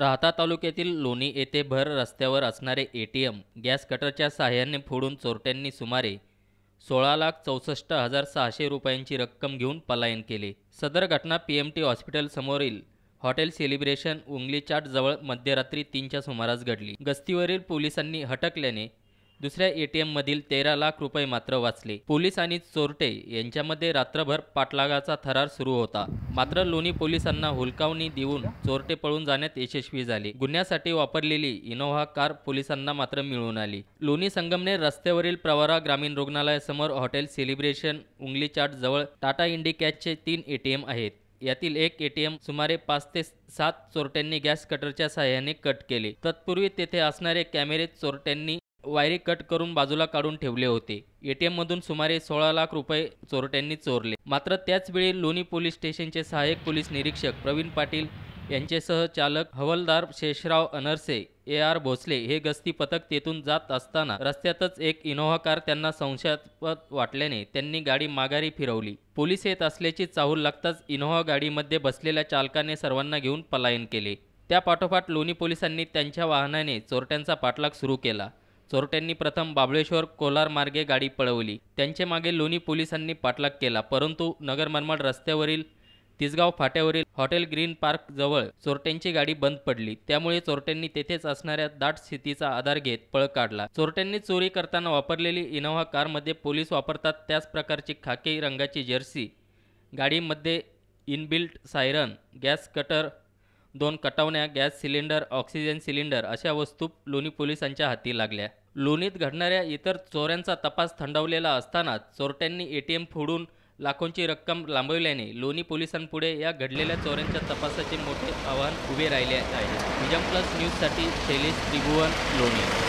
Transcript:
राहता तालुक्यातील लोणी येथे भर रस्त्यावर असणारे ए टी एम गॅस कटरच्या सहाय्याने फोडून चोरट्यांनी सुमारे सोळा लाख चौसष्ट हजार सहाशे रुपयांची रक्कम घेऊन पलायन केले सदर घटना पी एम टी हॉस्पिटलसमोरील हॉटेल सेलिब्रेशन उंगली चाट जवळ मध्यरात्री तीनच्या सुमारास घडली गस्तीवरील पोलिसांनी हटकल्याने दुसऱ्या एटीएम मधील तेरा लाख रुपये मात्र वाचले पोलीस आणि चोरटे यांच्यामध्ये रात्रभर पाठलागाचा थरार सुरू होता मात्र लोणी पोलिसांना हुलकावणी देऊन चोरटे पळून जाण्यात यशस्वी झाले गुन्ह्यासाठी वापरलेली इनोव्हा कार पोलिसांना मात्र मिळून आली लोणी संगमने रस्त्यावरील प्रवारा ग्रामीण रुग्णालयासमोर हॉटेल सेलिब्रेशन उंगली चाट जवळ टाटा इंडिकॅचचे तीन एटीएम आहेत यातील एक एटीएम सुमारे पाच ते सात चोरट्यांनी गॅस कटरच्या सहाय्याने कट केले तत्पूर्वी तेथे असणारे कॅमेरे चोरट्यांनी वायरी कट करून बाजूला काढून ठेवले होते एटीएममधून सुमारे सोळा लाख रुपये चोरट्यांनी चोरले मात्र त्याचवेळी लोणी पोलीस स्टेशनचे सहाय्यक पोलीस निरीक्षक प्रवीण पाटील यांचेसह चालक हवलदार शेषराव अनरसे ए आर भोसले हे गस्ती पथक तेथून जात असताना रस्त्यातच एक इनोव्हा कार त्यांना संशयास्पद वाटल्याने त्यांनी गाडी माघारी फिरवली पोलीस येत असल्याची चाहूल लागताच इनोव्हा गाडीमध्ये बसलेल्या चालकाने सर्वांना घेऊन पलायन केले त्यापाठोपाठ लोणी पोलिसांनी त्यांच्या वाहनाने चोरट्यांचा पाठलाग सुरू केला चोरट्यांनी प्रथम बाबळेश्वर कोलार मार्गे गाडी पळवली त्यांच्या मागे लोणी पोलिसांनी पाठलाग केला परंतु नगर रस्त्यावरील तिसगाव फाट्यावरील हॉटेल ग्रीन पार्क जवळ चोरट्यांची गाडी बंद पडली त्यामुळे चोरट्यांनी तेथेच असणाऱ्या दाट स्थितीचा आधार घेत पळ काढला चोरट्यांनी चोरी करताना वापरलेली इनोव्हा कारमध्ये पोलीस वापरतात त्याच प्रकारची खाकी रंगाची जर्सी गाडीमध्ये इनबिल्ट सायरन गॅस कटर दोन कटावण्या गॅस सिलेंडर ऑक्सिजन सिलेंडर अशा वस्तू लोणी पोलिसांच्या हाती लागल्या लोणीत घडणाऱ्या इतर चोऱ्यांचा तपास थंडवलेला असतानाच चोरट्यांनी एटीएम फोडून लाखोंची रक्कम लांबविल्याने लोणी पोलिसांपुढे या घडलेल्या चोऱ्यांच्या तपासाचे मोठे आव्हान उभे राहिले आहे विजम प्लस न्यूजसाठी शैलेश त्रिभुवन लोणी